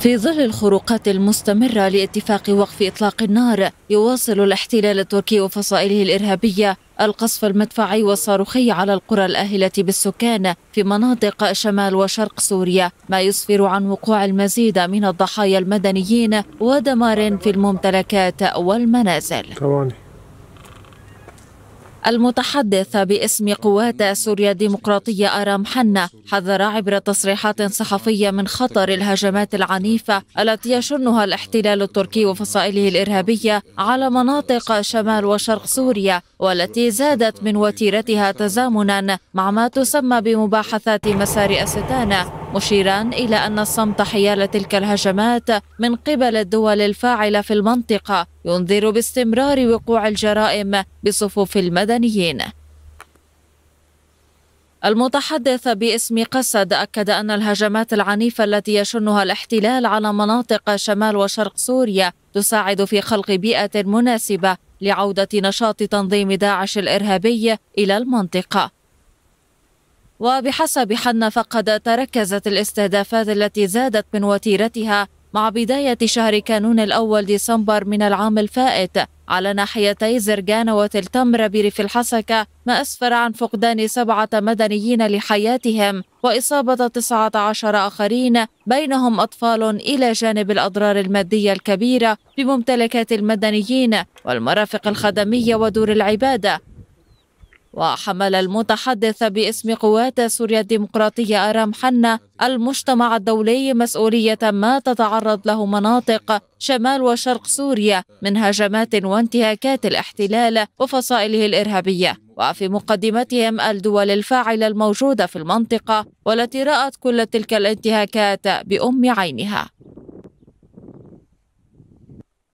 في ظل الخروقات المستمرة لاتفاق وقف إطلاق النار يواصل الاحتلال التركي وفصائله الإرهابية القصف المدفعي والصاروخي على القرى الآهلة بالسكان في مناطق شمال وشرق سوريا ما يسفر عن وقوع المزيد من الضحايا المدنيين ودمار في الممتلكات والمنازل المتحدث باسم قوات سوريا الديمقراطية آرام حنا حذر عبر تصريحات صحفية من خطر الهجمات العنيفة التي يشنها الاحتلال التركي وفصائله الإرهابية على مناطق شمال وشرق سوريا والتي زادت من وتيرتها تزامنا مع ما تسمى بمباحثات مسار أستانا مشيرا إلى أن الصمت حيال تلك الهجمات من قبل الدول الفاعلة في المنطقة ينذر باستمرار وقوع الجرائم بصفوف المدنيين المتحدث باسم قسد أكد أن الهجمات العنيفة التي يشنها الاحتلال على مناطق شمال وشرق سوريا تساعد في خلق بيئة مناسبة لعودة نشاط تنظيم داعش الإرهابي إلى المنطقة وبحسب حنا فقد تركزت الاستهدافات التي زادت من وتيرتها مع بداية شهر كانون الأول ديسمبر من العام الفائت على ناحيتي زرجان وتلتمر بريف الحسكة ما أسفر عن فقدان سبعة مدنيين لحياتهم وإصابة 19 آخرين بينهم أطفال إلى جانب الأضرار المادية الكبيرة بممتلكات المدنيين والمرافق الخدمية ودور العبادة وحمل المتحدث باسم قوات سوريا الديمقراطية أرام حنا المجتمع الدولي مسؤولية ما تتعرض له مناطق شمال وشرق سوريا من هجمات وانتهاكات الاحتلال وفصائله الإرهابية وفي مقدمتهم الدول الفاعلة الموجودة في المنطقة والتي رأت كل تلك الانتهاكات بأم عينها